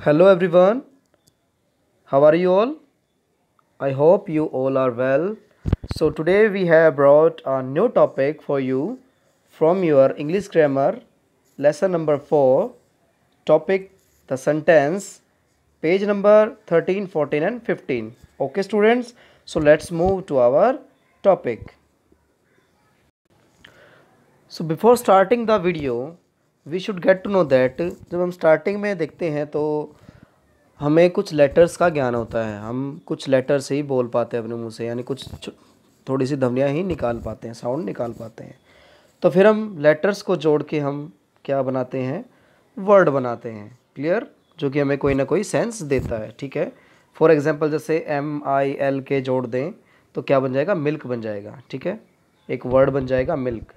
hello everyone how are you all i hope you all are well so today we have brought a new topic for you from your english grammar lesson number 4 topic the sentence page number 13 14 and 15 okay students so let's move to our topic so before starting the video we should get to know that जब हम starting में देखते हैं तो हमें कुछ letters का ज्ञान होता है हम कुछ लेटर से ही बोल पाते हैं अपने मुंह से यानी कुछ थोड़ी सी ध्वनियाँ ही निकाल पाते हैं साउंड निकाल पाते हैं तो फिर हम लेटर्स को जोड़ के हम क्या बनाते हैं वर्ड बनाते हैं क्लियर जो कि हमें कोई ना कोई सेंस देता है ठीक है फॉर एग्ज़ाम्पल जैसे एम आई एल के जोड़ दें तो क्या बन जाएगा मिल्क बन जाएगा ठीक है एक वर्ड बन जाएगा मिल्क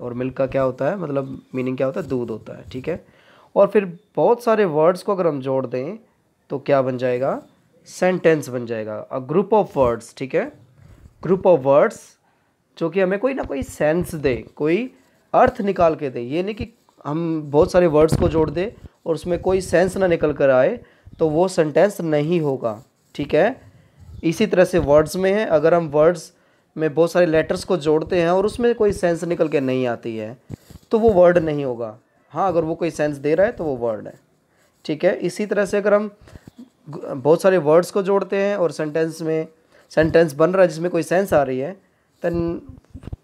और मिल्क का क्या होता है मतलब मीनिंग क्या होता है दूध होता है ठीक है और फिर बहुत सारे वर्ड्स को अगर हम जोड़ दें तो क्या बन जाएगा सेंटेंस बन जाएगा अ ग्रुप ऑफ वर्ड्स ठीक है ग्रुप ऑफ वर्ड्स जो कि हमें कोई ना कोई सेंस दे कोई अर्थ निकाल के दे ये नहीं कि हम बहुत सारे वर्ड्स को जोड़ दें और उसमें कोई सेंस ना निकल कर आए तो वो सेंटेंस नहीं होगा ठीक है इसी तरह से वर्ड्स में है अगर हम वर्ड्स में बहुत सारे लेटर्स को जोड़ते हैं और उसमें कोई सेंस निकल के नहीं आती है तो वो वर्ड नहीं होगा हाँ अगर वो कोई सेंस दे रहा है तो वो वर्ड है ठीक है इसी तरह से अगर हम बहुत सारे वर्ड्स को जोड़ते हैं और सेंटेंस में सेंटेंस बन रहा है जिसमें कोई सेंस आ रही है देन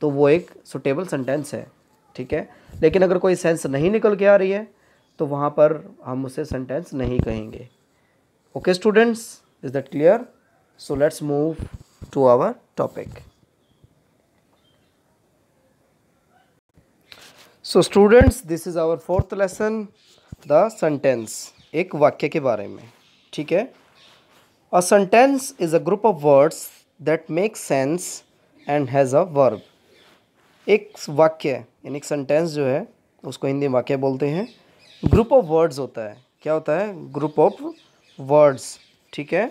तो वो एक सुटेबल सेंटेंस है ठीक है लेकिन अगर कोई सेंस नहीं निकल के आ रही है तो वहाँ पर हम उसे सेंटेंस नहीं कहेंगे okay students is that clear so let's move to our topic so students this is our fourth lesson the sentence एक वाक्य के बारे में ठीक है a sentence is a group of words that make sense and has a verb एक वाक्य यानी एक सेंटेंस जो है उसको हिंदी वाक्य बोलते हैं ग्रुप ऑफ वर्ड्स होता है क्या होता है ग्रुप ऑफ वर्ड्स ठीक है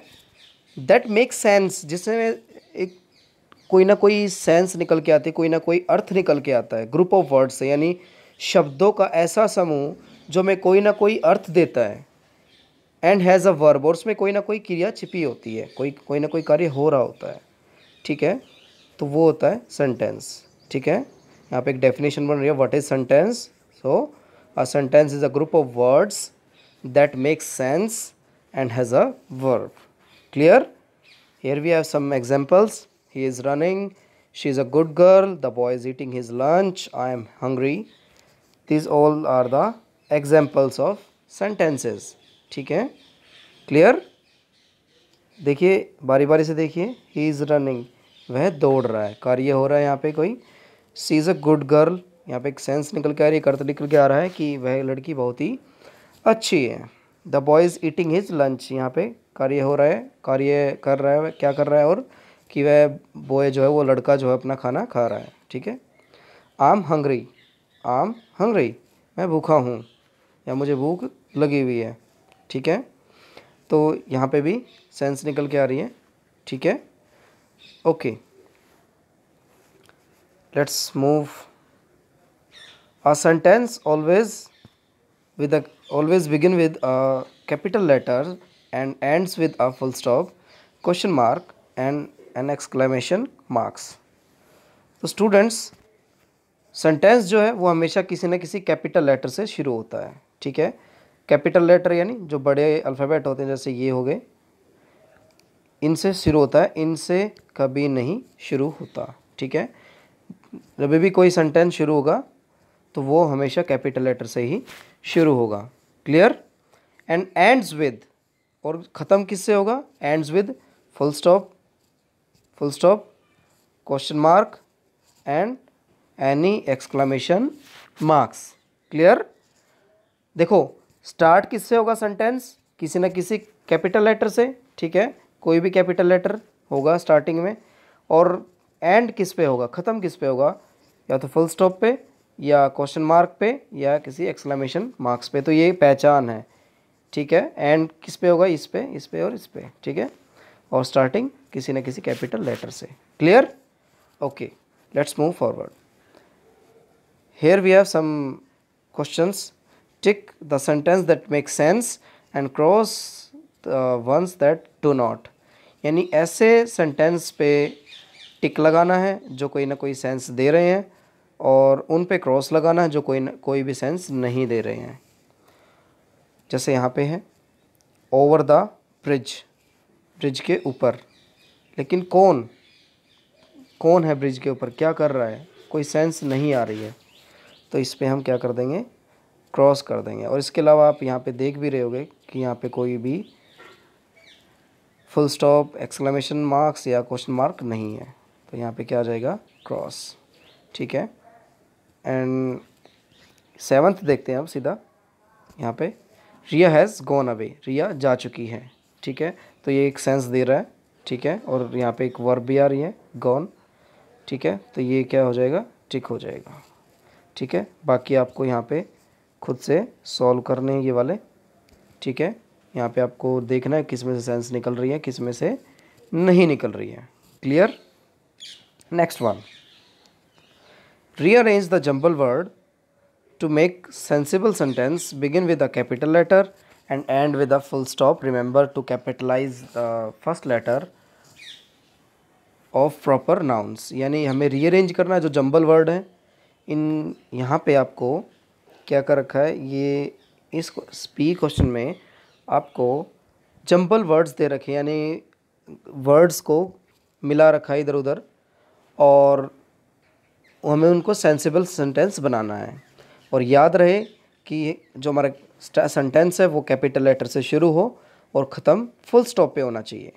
दैट मेक सेंस जिसमें एक कोई ना कोई सेंस निकल के आती है कोई ना कोई अर्थ निकल के आता है ग्रुप ऑफ वर्ड्स से यानी शब्दों का ऐसा समूह जो में कोई ना कोई अर्थ देता है एंड हैज़ अ वर्ब और उसमें कोई ना कोई क्रिया छिपी होती है कोई कोई ना कोई कार्य हो रहा होता है ठीक है तो वो होता है सेंटेंस ठीक है यहाँ पे एक डेफिनेशन बन रही है what is sentence so a sentence is a group of words that makes sense and has a verb clear here we have some examples he is running she is a good girl the boy is eating his lunch I am hungry these all are the examples of sentences ठीक है clear देखिए बारी बारी से देखिए he is running वह दौड़ रहा है कार्य हो रहा है यहाँ पे कोई she is a good girl यहाँ पे एक सेंस निकल के आ रही है अर्थ निकल के आ रहा है कि वह लड़की बहुत ही अच्छी है the boy is eating his lunch यहाँ पे कार्य हो रहा है कार्य कर रहा है क्या कर रहा है और कि वह बॉय जो है वो लड़का जो है अपना खाना खा रहा है ठीक है आम हंग्री आम हंग्री हाँ मैं भूखा हूँ या मुझे भूख लगी हुई है ठीक है तो यहाँ पे भी सेंस निकल के आ रही है ठीक है okay let's move a sentence always with always begin with a capital letter and ends with a full stop question mark and an exclamation marks तो स्टूडेंट्स सेंटेंस जो है वो हमेशा किसी न किसी कैपिटल लेटर से शुरू होता है ठीक है कैपिटल लेटर यानी जो बड़े अल्फ़ाबेट होते हैं जैसे ये हो गए इनसे शुरू होता है इनसे कभी नहीं शुरू होता ठीक है जब भी कोई सेंटेंस शुरू होगा तो वो हमेशा कैपिटल लेटर से ही शुरू होगा क्लियर एंड एंड्स विद और ख़त्म किससे होगा ends with full stop full stop question mark and any exclamation marks clear देखो स्टार्ट किससे होगा सेंटेंस किसी ना किसी कैपिटल लेटर से ठीक है कोई भी कैपिटल लेटर होगा स्टार्टिंग में और एंड किस पे होगा ख़त्म किस पे होगा या तो फुल स्टॉप पे या क्वेश्चन मार्क पे या किसी एक्सक्लामेशन मार्क्स पे तो ये पहचान है ठीक है एंड किस पे होगा इस पे इस पे और इस पे ठीक है और स्टार्टिंग किसी न किसी कैपिटल लेटर से clear okay let's move forward Here we have some questions. Tick the sentence that makes sense and cross the ones that do not. यानी ऐसे सेंटेंस पे टिक लगाना है जो कोई ना कोई सेंस दे रहे हैं और उन पे क्रॉस लगाना है जो कोई न, कोई भी सेंस नहीं दे रहे हैं जैसे यहाँ पे है ओवर द ब्रिज ब्रिज के ऊपर लेकिन कौन कौन है ब्रिज के ऊपर क्या कर रहा है कोई सेंस नहीं आ रही है तो इस पर हम क्या कर देंगे क्रॉस कर देंगे और इसके अलावा आप यहाँ पे देख भी रहे होगे कि यहाँ पे कोई भी फुल स्टॉप एक्सक्लेमेशन मार्क्स या क्वेश्चन मार्क नहीं है तो यहाँ पे क्या आ जाएगा क्रॉस ठीक है एंड सेवन्थ देखते हैं अब सीधा यहाँ पे Riya has gone away Riya जा चुकी है ठीक है तो ये एक सेंस दे रहा है ठीक है और यहाँ पर एक वर्ब भी आ रही है गौन ठीक है तो ये क्या हो जाएगा टिक हो जाएगा ठीक है बाकी आपको यहाँ पे खुद से सॉल्व करने हैं ये वाले ठीक है यहाँ पे आपको देखना है किस में से सेंस निकल रही है किस में से नहीं निकल रही है clear next one rearrange the jumble word to make sensible sentence begin with a capital letter and end with a full stop remember to capitalize the first letter of proper nouns यानी हमें rearrange करना है जो jumble word हैं इन यहाँ पे आपको क्या कर रखा है ये इस पी क्वेश्चन में आपको जंपल वर्ड्स दे रखे यानी वर्ड्स को मिला रखा है इधर उधर और हमें उनको सेंसिबल सेंटेंस बनाना है और याद रहे कि जो हमारा सेंटेंस है वो कैपिटल लेटर से शुरू हो और ख़त्म फुल स्टॉप पे होना चाहिए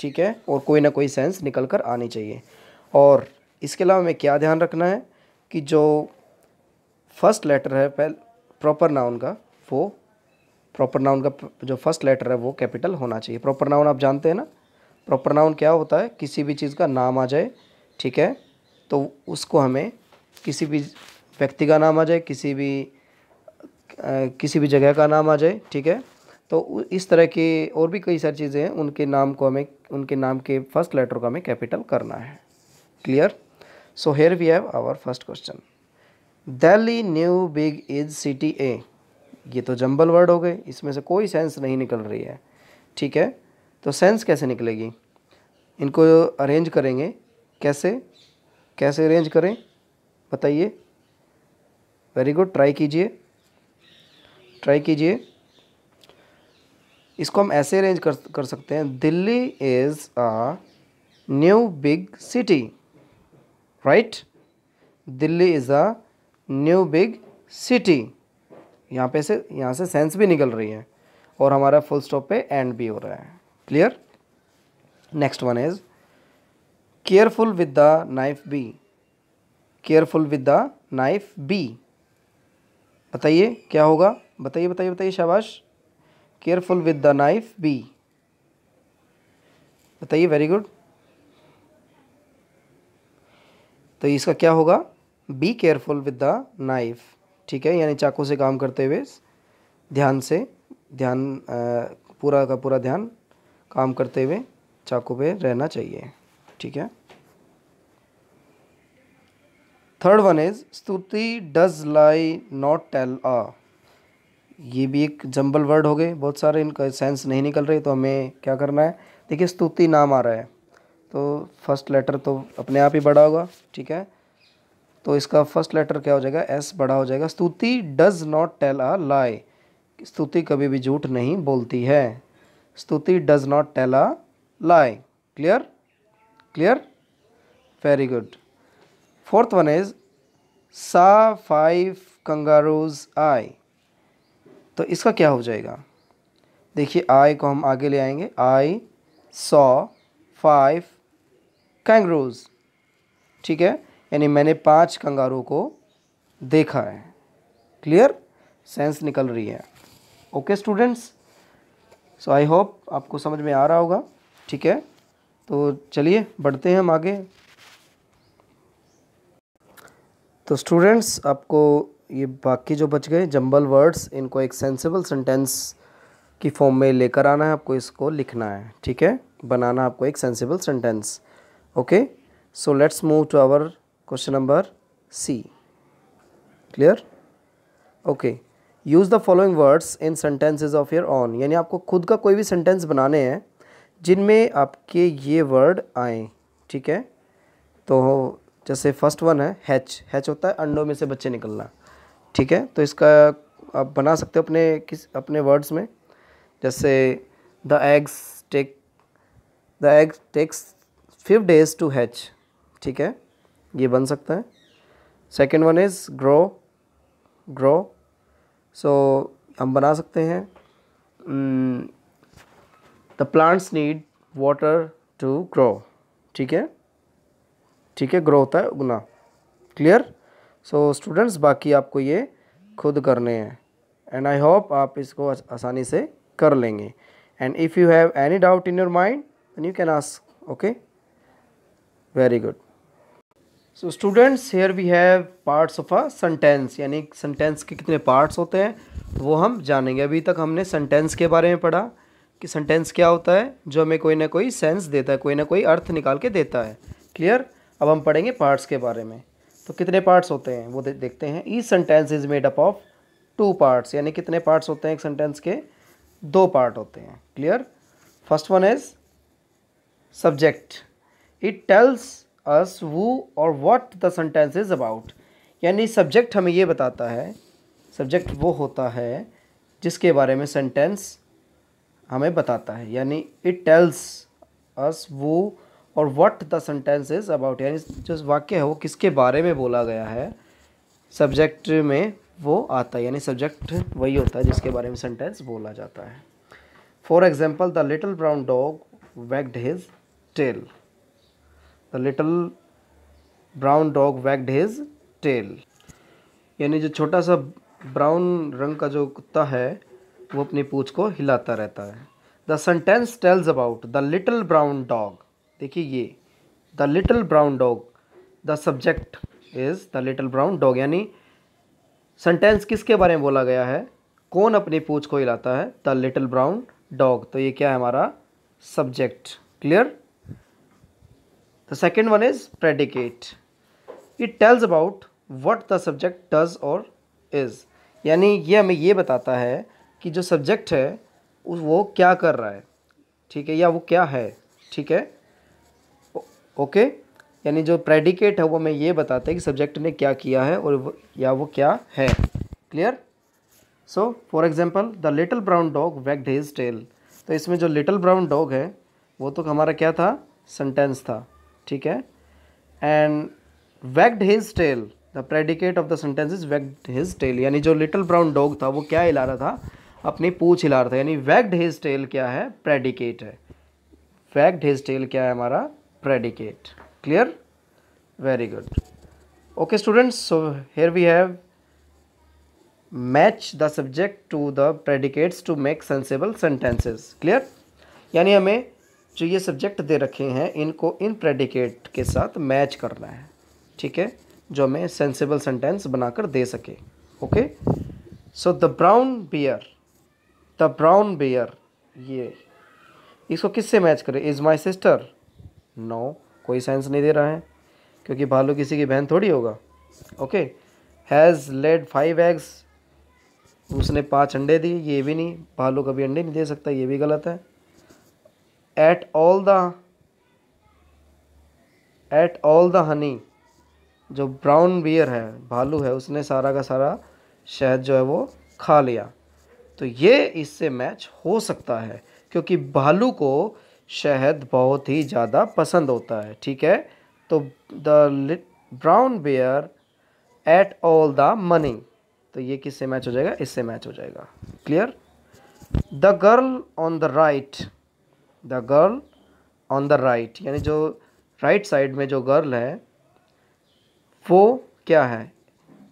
ठीक है और कोई ना कोई सेंस निकल कर आनी चाहिए और इसके अलावा हमें क्या ध्यान रखना है कि जो फर्स्ट लेटर है पहले प्रॉपर नाउन का वो प्रॉपर नाउन का जो फर्स्ट लेटर है वो कैपिटल होना चाहिए प्रॉपर नाउन आप जानते हैं ना प्रॉपर नाउन क्या होता है किसी भी चीज़ का नाम आ जाए ठीक है तो उसको हमें किसी भी व्यक्ति का नाम आ जाए किसी भी आ, किसी भी जगह का नाम आ जाए ठीक है तो इस तरह की और भी कई सारी चीज़ें हैं उनके नाम को हमें उनके नाम के फर्स्ट लेटर को हमें कैपिटल करना है clear So here we have our first question. Delhi new big is city A. ये तो जंबल वर्ड हो गए इसमें से कोई सेंस नहीं निकल रही है ठीक है तो सेंस कैसे निकलेगी इनको अरेंज करेंगे कैसे कैसे अरेंज करें बताइए वेरी गुड ट्राई कीजिए ट्राई कीजिए इसको हम ऐसे अरेंज कर कर सकते हैं Delhi is a new big city right Delhi is a new big city यहाँ पे से यहाँ से सेंस भी निकल रही है और हमारा फुल स्टॉप पे एंड भी हो रहा है clear next one is careful with the knife be careful with the knife be बताइए क्या होगा बताइए बताइए बताइए शाबाश careful with the knife be बताइए वेरी गुड तो इसका क्या होगा be careful with the knife ठीक है यानी चाकू से काम करते हुए ध्यान से ध्यान पूरा का पूरा ध्यान काम करते हुए चाकू पे रहना चाहिए ठीक है third one is Stuti does lie not tell a ये भी एक जंबल वर्ड हो गए बहुत सारे इनका सेंस नहीं निकल रहे तो हमें क्या करना है देखिए स्तुति नाम आ रहा है तो फर्स्ट लेटर तो अपने आप ही बड़ा होगा ठीक है तो इसका फर्स्ट लेटर क्या हो जाएगा एस बड़ा हो जाएगा Stuti does not tell a lie Stuti कभी भी झूठ नहीं बोलती है Stuti does not tell a lie clear clear very good fourth one is saw five kangaroos I तो इसका क्या हो जाएगा देखिए आई को हम आगे ले आएंगे आई सॉ फाइव कैंगरूज ठीक है यानी मैंने पांच कंगारों को देखा है क्लियर सेंस निकल रही है okay students so I hope आपको समझ में आ रहा होगा ठीक है तो चलिए बढ़ते हैं हम आगे तो स्टूडेंट्स आपको ये बाकी जो बच गए जंबल वर्ड्स इनको एक सेंसिबल सेंटेंस की फॉर्म में लेकर आना है आपको इसको लिखना है ठीक है बनाना आपको एक sensible sentence okay so let's move to our question number c clear okay use the following words in sentences of your own यानी आपको खुद का कोई भी सेंटेंस बनाने हैं जिनमें आपके ये वर्ड आए ठीक है तो जैसे फर्स्ट वन है हैच हैच होता है अंडों में से बच्चे निकलना ठीक है तो इसका आप बना सकते हो अपने किस अपने वर्ड्स में जैसे the eggs take the eggs takes fifth days to hatch ठीक है ये बन सकता है second one is grow grow so हम बना सकते हैं the plants need water to grow ठीक है ठीक है ग्रो होता है उगना क्लियर सो स्टूडेंट्स बाकी आपको ये खुद करने हैं एंड आई होप आप इसको आसानी से कर लेंगे and if you have any doubt in your mind and you can ask okay very good so students here we have parts of a sentence यानी सेंटेंस के कितने पार्ट्स होते हैं वो हम जानेंगे अभी तक हमने सेंटेंस के बारे में पढ़ा कि सेंटेंस क्या होता है जो हमें कोई ना कोई सेंस देता है कोई ना कोई अर्थ निकाल के देता है क्लियर अब हम पढ़ेंगे पार्ट्स के बारे में तो कितने पार्ट्स होते हैं वो दे, देखते हैं a sentence is made up of two parts यानी कितने पार्ट्स होते हैं एक सेंटेंस के दो पार्ट होते हैं clear first one is subject it tells us who or what the sentence is about यानी सब्जेक्ट हमें ये बताता है सब्जेक्ट वो होता है जिसके बारे में सेंटेंस हमें बताता है यानी it tells us who or what the sentence is about यानी जो वाक्य है वो किसके बारे में बोला गया है सब्जेक्ट में वो आता है यानी सब्जेक्ट वही होता है जिसके बारे में सेंटेंस बोला जाता है for example the little brown dog wagged his tail the little brown dog wagged his tail यानी जो छोटा सा ब्राउन रंग का जो कुत्ता है वो अपनी पूछ को हिलाता रहता है the sentence tells about the little brown dog देखिए ये the little brown dog the subject is the little brown dog यानी सेंटेंस किसके बारे में बोला गया है कौन अपनी पूछ को हिलाता है द लिटल ब्राउन डॉग तो ये क्या है हमारा subject clear The second one is predicate. It tells about what the subject does or is. यानी ये हमें ये बताता है कि जो सब्जेक्ट है वो क्या कर रहा है ठीक है या वो क्या है ठीक है ओके यानी जो प्रेडिकेट है वो हमें ये बताता है कि सब्जेक्ट ने क्या किया है और वो, या वो क्या है clear so for example the little brown dog wagged his tail तो इसमें जो लिटल ब्राउन डॉग है वो तो हमारा क्या था सेंटेंस था ठीक है and wagged his tail the predicate of the sentence is wagged his tail यानी जो लिटिल ब्राउन डॉग था वो क्या हिला रहा था अपनी पूछ हिला रहा था यानी वैक्ड हिज टेल क्या है प्रेडिकेट है वैक्ड हिज टेल क्या है हमारा predicate clear very good okay students so here we have match the subject to the predicates to make sensible sentences clear यानी हमें जो ये सब्जेक्ट दे रखे हैं इनको इन प्रेडिकेट के साथ मैच करना है ठीक है जो हमें सेंसेबल सेंटेंस बनाकर दे सके okay so the brown bear the brown bear ये इसको किससे मैच करें इज़ माई सिस्टर नो कोई सेंस नहीं दे रहा है क्योंकि भालू किसी की बहन थोड़ी होगा okay has laid five eggs उसने पांच अंडे दिए ये भी नहीं भालू कभी अंडे नहीं दे सकता ये भी गलत है ate all the ate all the honey जो ब्राउन बियर है भालू है उसने सारा का सारा शहद जो है वो खा लिया तो ये इससे मैच हो सकता है क्योंकि भालू को शहद बहुत ही ज़्यादा पसंद होता है ठीक है तो the brown bear ate all the honey तो ये किससे मैच हो जाएगा इससे मैच हो जाएगा clear the girl on the right the girl on the right यानी जो राइट right साइड में जो गर्ल है वो क्या है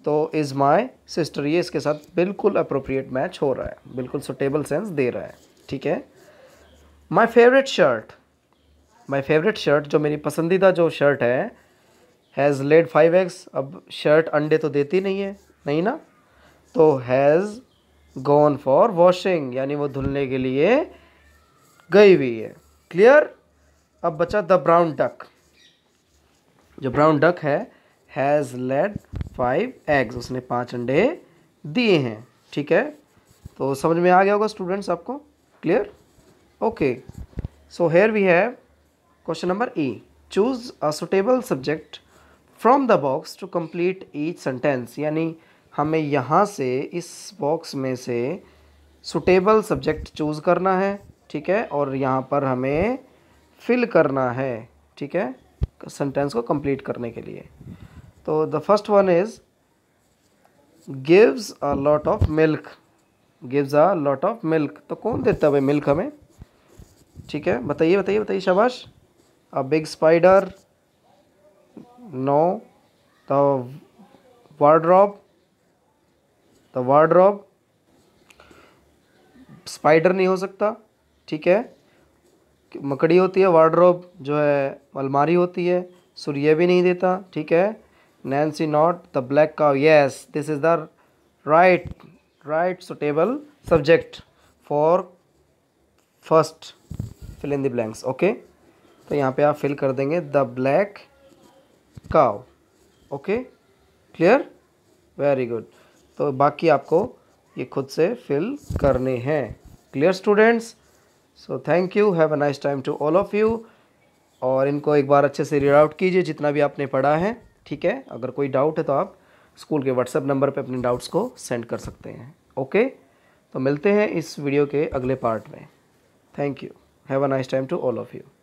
तो इज़ माई सिस्टर ये इसके साथ बिल्कुल अप्रोप्रिएट मैच हो रहा है बिल्कुल सुटेबल सेंस दे रहा है ठीक है my favourite shirt my favourite shirt जो मेरी पसंदीदा जो शर्ट है हैज़ लेड फाइव एक्स अब शर्ट अंडे तो देती नहीं है नहीं ना तो हैज़ गॉन फॉर वॉशिंग यानी वो धुलने के लिए गई हुई है क्लियर अब बचा द ब्राउन डक जो ब्राउन डक है हैज़ लेड फाइव एग्स उसने पांच अंडे दिए हैं ठीक है तो समझ में आ गया होगा स्टूडेंट्स आपको clear okay so here we have question number E choose a suitable subject from the box to complete each sentence यानी हमें यहाँ से इस बॉक्स में से सुटेबल सब्जेक्ट चूज़ करना है ठीक है और यहाँ पर हमें फिल करना है ठीक है सेंटेंस को कंप्लीट करने के लिए तो the first one is gives a lot of milk gives a lot of milk तो कौन देता है भाई मिल्क हमें ठीक है बताइए बताइए बताइए शाबाश a big spider no the wardrobe the wardrobe spider नहीं हो सकता ठीक है मकड़ी होती है वार्ड्रोब जो है अलमारी होती है सूर्य भी नहीं देता ठीक है Nancy not the black cow yes this is the right right suitable subject for first fill in the blanks okay तो यहाँ पे आप फिल कर देंगे the black cow okay clear very good तो बाकी आपको ये खुद से फिल करने हैं clear students so thank you have a nice time to all of you और इनको एक बार अच्छे से रीड आउट कीजिए जितना भी आपने पढ़ा है ठीक है अगर कोई डाउट है तो आप स्कूल के व्हाट्सएप नंबर पे अपने डाउट्स को सेंड कर सकते हैं ओके तो मिलते हैं इस वीडियो के अगले पार्ट में thank you have a nice time to all of you